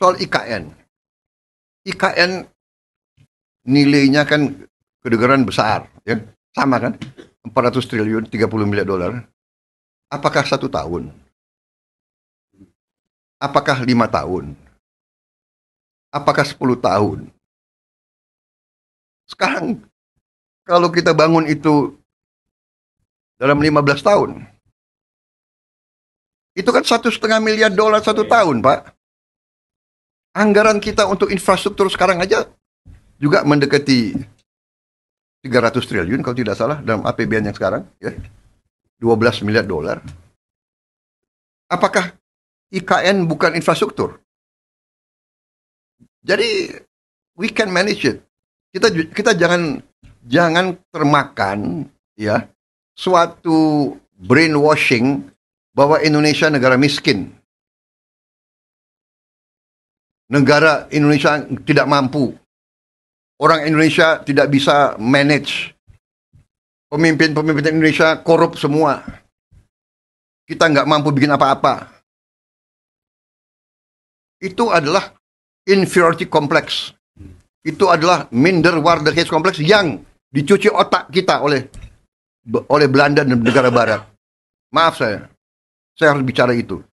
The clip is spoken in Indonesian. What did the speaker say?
soal IKN. IKN nilainya kan kedengaran besar, ya sama kan? 400 triliun, 30 miliar dolar. Apakah satu tahun? Apakah lima tahun? Apakah 10 tahun? Sekarang kalau kita bangun itu dalam 15 tahun, itu kan satu setengah miliar dolar satu iya. tahun, Pak. Anggaran kita untuk infrastruktur sekarang aja juga mendekati 300 triliun kalau tidak salah dalam APBN yang sekarang ya. 12 miliar dolar. Apakah IKN bukan infrastruktur? Jadi we can manage it. Kita kita jangan jangan termakan ya suatu brainwashing bahwa Indonesia negara miskin negara Indonesia tidak mampu. Orang Indonesia tidak bisa manage. Pemimpin-pemimpin Indonesia korup semua. Kita nggak mampu bikin apa-apa. Itu adalah inferiority complex. Itu adalah minder case complex yang dicuci otak kita oleh oleh Belanda dan negara barat. Maaf saya. Saya harus bicara itu.